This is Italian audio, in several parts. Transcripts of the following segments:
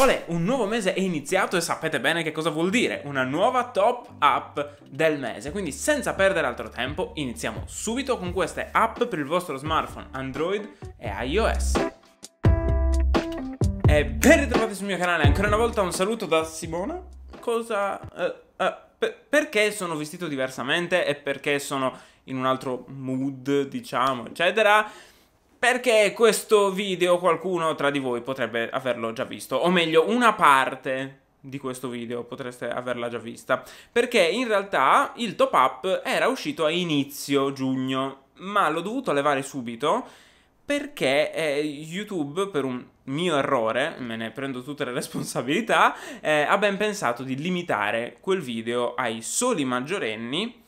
Olè, un nuovo mese è iniziato e sapete bene che cosa vuol dire, una nuova top app del mese, quindi senza perdere altro tempo iniziamo subito con queste app per il vostro smartphone Android e iOS. E ben ritrovati sul mio canale, ancora una volta un saluto da Simona. Cosa... Uh, eh, uh, eh, per perché sono vestito diversamente e perché sono in un altro mood, diciamo, eccetera. Perché questo video qualcuno tra di voi potrebbe averlo già visto, o meglio una parte di questo video potreste averla già vista, perché in realtà il top up era uscito a inizio giugno, ma l'ho dovuto levare subito perché eh, YouTube per un mio errore, me ne prendo tutte le responsabilità, eh, ha ben pensato di limitare quel video ai soli maggiorenni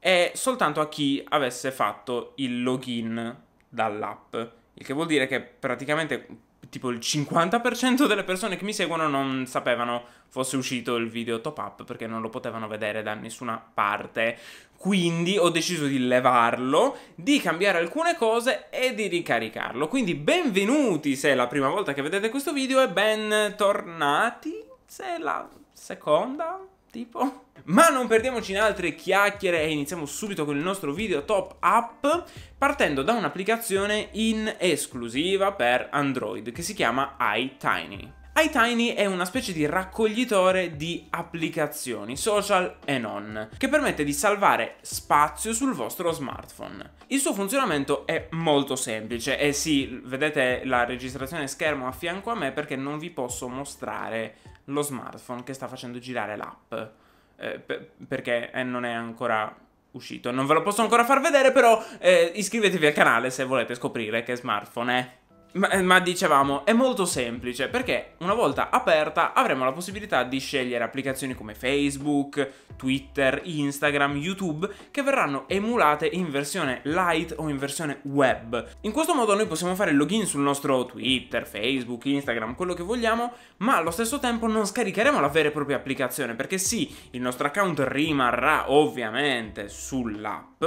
e soltanto a chi avesse fatto il login dall'app, il che vuol dire che praticamente tipo il 50% delle persone che mi seguono non sapevano fosse uscito il video top up perché non lo potevano vedere da nessuna parte. Quindi ho deciso di levarlo, di cambiare alcune cose e di ricaricarlo. Quindi benvenuti se è la prima volta che vedete questo video e bentornati se è la seconda tipo. Ma non perdiamoci in altre chiacchiere e iniziamo subito con il nostro video top up partendo da un'applicazione in esclusiva per Android che si chiama iTiny iTiny è una specie di raccoglitore di applicazioni social e non, che permette di salvare spazio sul vostro smartphone. Il suo funzionamento è molto semplice e sì, vedete la registrazione schermo a fianco a me perché non vi posso mostrare lo smartphone che sta facendo girare l'app. Eh, per, perché eh, non è ancora uscito. Non ve lo posso ancora far vedere, però eh, iscrivetevi al canale se volete scoprire che smartphone è. Ma, eh, ma, dicevamo, è molto semplice perché una volta aperta avremo la possibilità di scegliere applicazioni come Facebook, Twitter, Instagram, YouTube che verranno emulate in versione light o in versione web. In questo modo noi possiamo fare il login sul nostro Twitter, Facebook, Instagram, quello che vogliamo, ma allo stesso tempo non scaricheremo la vera e propria applicazione perché sì, il nostro account rimarrà ovviamente sull'app,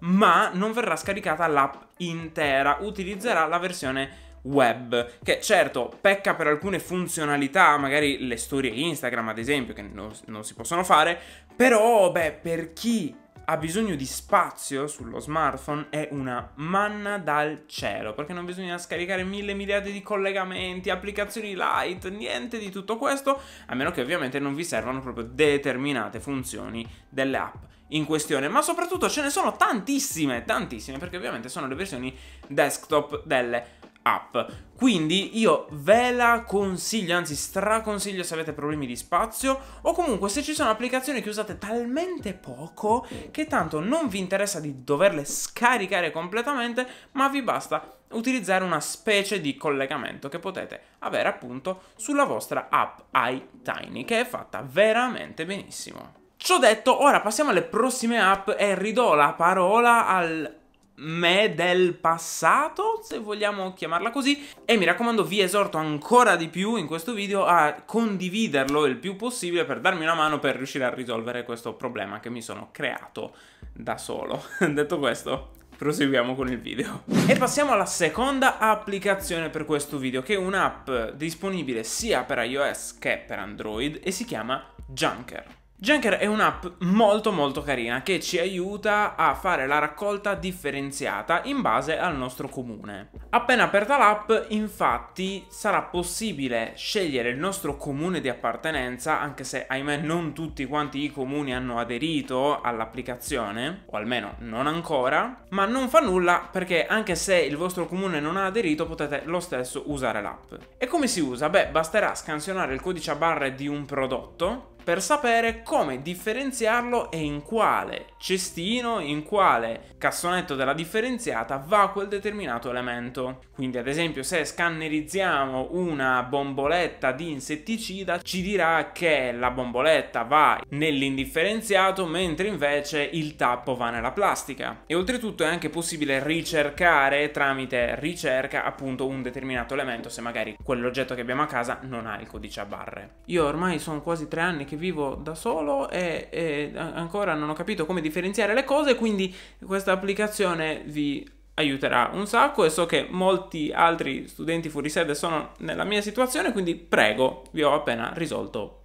ma non verrà scaricata l'app intera, utilizzerà la versione web, che certo pecca per alcune funzionalità, magari le storie Instagram ad esempio, che non, non si possono fare, però beh, per chi ha bisogno di spazio sullo smartphone è una manna dal cielo, perché non bisogna scaricare mille miliardi di collegamenti, applicazioni light, niente di tutto questo, a meno che ovviamente non vi servano proprio determinate funzioni delle app in questione, ma soprattutto ce ne sono tantissime, tantissime, perché ovviamente sono le versioni desktop delle app Up. Quindi io ve la consiglio, anzi straconsiglio se avete problemi di spazio o comunque se ci sono applicazioni che usate talmente poco che tanto non vi interessa di doverle scaricare completamente ma vi basta utilizzare una specie di collegamento che potete avere appunto sulla vostra app iTiny che è fatta veramente benissimo. Ciò detto, ora passiamo alle prossime app e ridò la parola al me del passato, se vogliamo chiamarla così, e mi raccomando vi esorto ancora di più in questo video a condividerlo il più possibile per darmi una mano per riuscire a risolvere questo problema che mi sono creato da solo. Detto questo, proseguiamo con il video. E passiamo alla seconda applicazione per questo video, che è un'app disponibile sia per iOS che per Android e si chiama Junker. Janker è un'app molto molto carina che ci aiuta a fare la raccolta differenziata in base al nostro comune. Appena aperta l'app infatti sarà possibile scegliere il nostro comune di appartenenza anche se ahimè non tutti quanti i comuni hanno aderito all'applicazione o almeno non ancora ma non fa nulla perché anche se il vostro comune non ha aderito potete lo stesso usare l'app. E come si usa? Beh basterà scansionare il codice a barre di un prodotto per sapere come differenziarlo e in quale cestino, in quale cassonetto della differenziata va quel determinato elemento. Quindi ad esempio se scannerizziamo una bomboletta di insetticida ci dirà che la bomboletta va nell'indifferenziato mentre invece il tappo va nella plastica. E oltretutto è anche possibile ricercare tramite ricerca appunto un determinato elemento se magari quell'oggetto che abbiamo a casa non ha il codice a barre. Io ormai sono quasi tre anni che che vivo da solo e, e ancora non ho capito come differenziare le cose, quindi questa applicazione vi aiuterà un sacco e so che molti altri studenti fuori sede sono nella mia situazione, quindi prego, vi ho appena risolto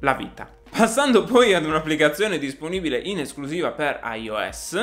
la vita. Passando poi ad un'applicazione disponibile in esclusiva per iOS,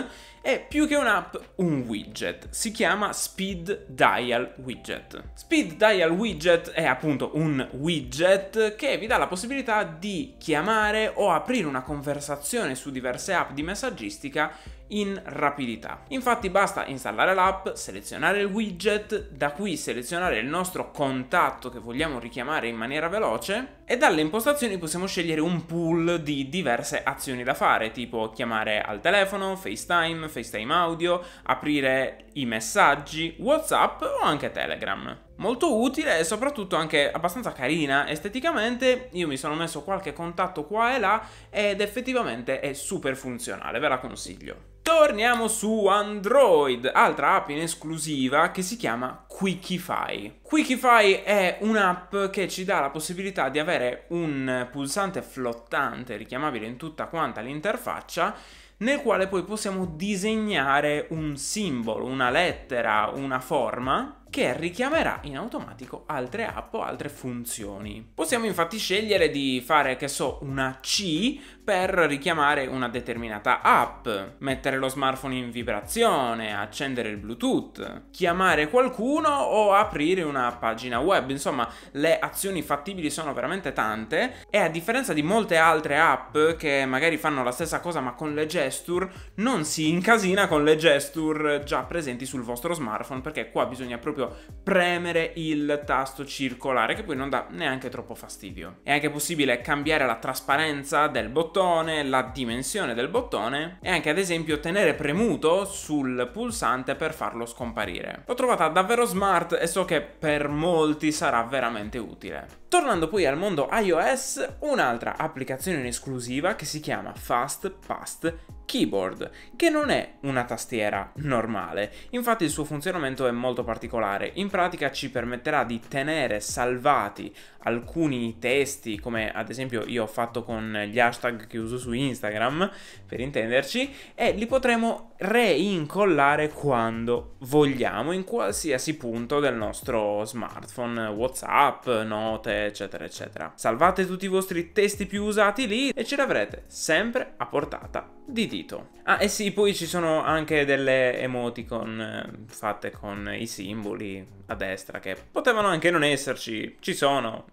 è più che un'app un widget, si chiama Speed Dial Widget. Speed Dial Widget è appunto un widget che vi dà la possibilità di chiamare o aprire una conversazione su diverse app di messaggistica in rapidità. Infatti basta installare l'app, selezionare il widget, da qui selezionare il nostro contatto che vogliamo richiamare in maniera veloce e dalle impostazioni possiamo scegliere un pool di diverse azioni da fare, tipo chiamare al telefono, FaceTime, FaceTime audio, aprire i messaggi, WhatsApp o anche Telegram. Molto utile e soprattutto anche abbastanza carina esteticamente, io mi sono messo qualche contatto qua e là ed effettivamente è super funzionale, ve la consiglio. Torniamo su Android, altra app in esclusiva che si chiama Quickify. Quickify è un'app che ci dà la possibilità di avere un pulsante flottante richiamabile in tutta quanta l'interfaccia nel quale poi possiamo disegnare un simbolo, una lettera, una forma che richiamerà in automatico altre app o altre funzioni. Possiamo infatti scegliere di fare, che so, una C per richiamare una determinata app, mettere lo smartphone in vibrazione, accendere il Bluetooth, chiamare qualcuno o aprire una pagina web. Insomma, le azioni fattibili sono veramente tante e a differenza di molte altre app che magari fanno la stessa cosa ma con le gesture, non si incasina con le gesture già presenti sul vostro smartphone perché qua bisogna proprio proprio premere il tasto circolare che poi non dà neanche troppo fastidio. È anche possibile cambiare la trasparenza del bottone, la dimensione del bottone e anche ad esempio tenere premuto sul pulsante per farlo scomparire. L'ho trovata davvero smart e so che per molti sarà veramente utile. Tornando poi al mondo iOS, un'altra applicazione in esclusiva che si chiama Fast Past Keyboard, che non è una tastiera normale, infatti il suo funzionamento è molto particolare particolare. In pratica ci permetterà di tenere salvati alcuni testi, come ad esempio io ho fatto con gli hashtag che uso su Instagram, per intenderci, e li potremo reincollare quando vogliamo, in qualsiasi punto del nostro smartphone, WhatsApp, note, eccetera, eccetera. Salvate tutti i vostri testi più usati lì e ce l'avrete sempre a portata di dito. Ah, e sì, poi ci sono anche delle emoticon eh, fatte con i simboli a destra che potevano anche non esserci, ci sono,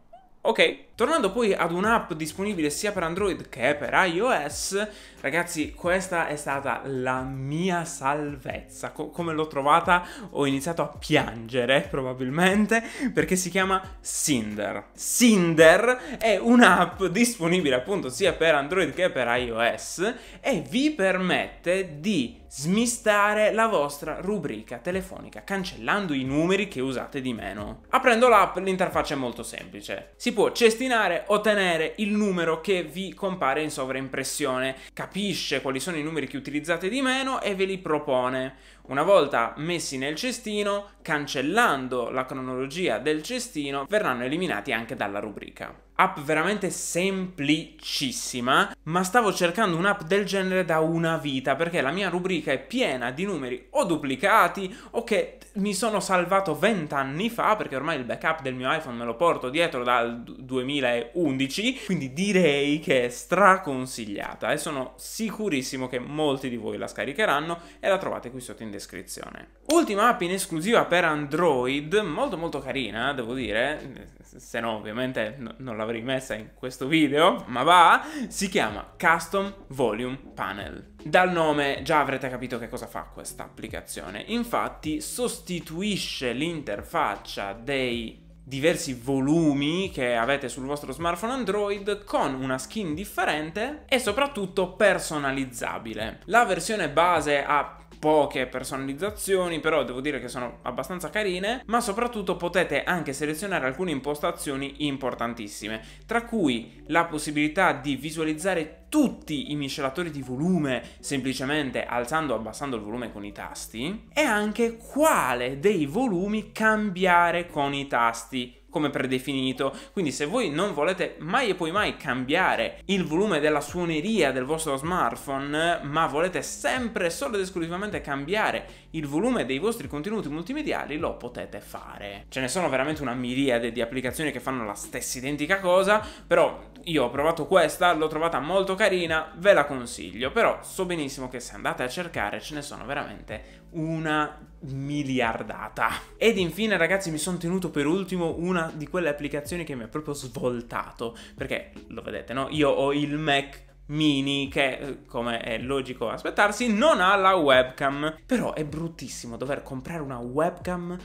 Ok, tornando poi ad un'app disponibile sia per Android che per iOS, ragazzi questa è stata la mia salvezza, Co come l'ho trovata ho iniziato a piangere probabilmente perché si chiama Cinder. Cinder è un'app disponibile appunto sia per Android che per iOS e vi permette di smistare la vostra rubrica telefonica cancellando i numeri che usate di meno. Aprendo l'app l'interfaccia è molto semplice. Si può cestinare o tenere il numero che vi compare in sovraimpressione, capisce quali sono i numeri che utilizzate di meno e ve li propone. Una volta messi nel cestino, cancellando la cronologia del cestino, verranno eliminati anche dalla rubrica app veramente semplicissima, ma stavo cercando un'app del genere da una vita perché la mia rubrica è piena di numeri o duplicati o che mi sono salvato 20 anni fa perché ormai il backup del mio iPhone me lo porto dietro dal 2011, quindi direi che è straconsigliata e sono sicurissimo che molti di voi la scaricheranno e la trovate qui sotto in descrizione. Ultima app in esclusiva per Android, molto molto carina, devo dire, se no ovviamente non la l'avrei messa in questo video, ma va, si chiama Custom Volume Panel. Dal nome già avrete capito che cosa fa questa applicazione, infatti sostituisce l'interfaccia dei diversi volumi che avete sul vostro smartphone Android con una skin differente e soprattutto personalizzabile. La versione base ha poche personalizzazioni, però devo dire che sono abbastanza carine, ma soprattutto potete anche selezionare alcune impostazioni importantissime, tra cui la possibilità di visualizzare tutti i miscelatori di volume semplicemente alzando o abbassando il volume con i tasti e anche quale dei volumi cambiare con i tasti come predefinito. Quindi se voi non volete mai e poi mai cambiare il volume della suoneria del vostro smartphone, ma volete sempre solo ed esclusivamente cambiare il volume dei vostri contenuti multimediali, lo potete fare. Ce ne sono veramente una miriade di applicazioni che fanno la stessa identica cosa, però io ho provato questa, l'ho trovata molto carina, ve la consiglio, però so benissimo che se andate a cercare ce ne sono veramente una miliardata. Ed infine ragazzi mi sono tenuto per ultimo una di quelle applicazioni che mi ha proprio svoltato, perché lo vedete, no? Io ho il Mac Mini che, eh, come è logico aspettarsi, non ha la webcam. Però è bruttissimo dover comprare una webcam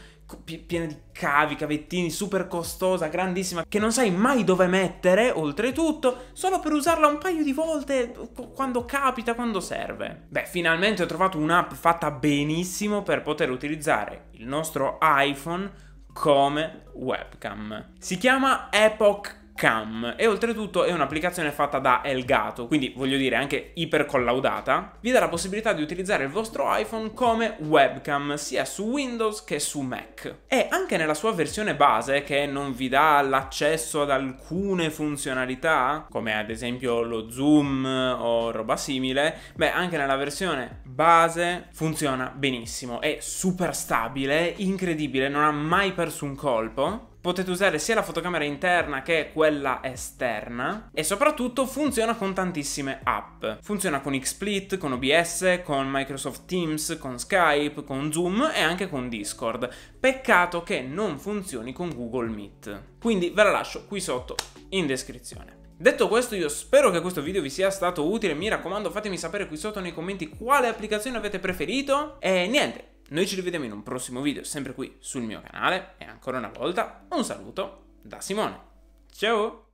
piena di cavi, cavettini, super costosa, grandissima, che non sai mai dove mettere, oltretutto, solo per usarla un paio di volte quando capita, quando serve. Beh, finalmente ho trovato un'app fatta benissimo per poter utilizzare il nostro iPhone come webcam. Si chiama Epoch Cam e oltretutto è un'applicazione fatta da Elgato, quindi voglio dire anche ipercollaudata, vi dà la possibilità di utilizzare il vostro iPhone come webcam sia su Windows che su Mac. E anche nella sua versione base che non vi dà l'accesso ad alcune funzionalità, come ad esempio lo zoom o roba simile, beh anche nella versione base funziona benissimo, è super stabile, incredibile, non ha mai perso un colpo potete usare sia la fotocamera interna che quella esterna e soprattutto funziona con tantissime app. Funziona con XSplit, con OBS, con Microsoft Teams, con Skype, con Zoom e anche con Discord. Peccato che non funzioni con Google Meet. Quindi ve la lascio qui sotto in descrizione. Detto questo io spero che questo video vi sia stato utile, mi raccomando fatemi sapere qui sotto nei commenti quale applicazione avete preferito e niente, noi ci rivediamo in un prossimo video, sempre qui sul mio canale, e ancora una volta un saluto da Simone. Ciao!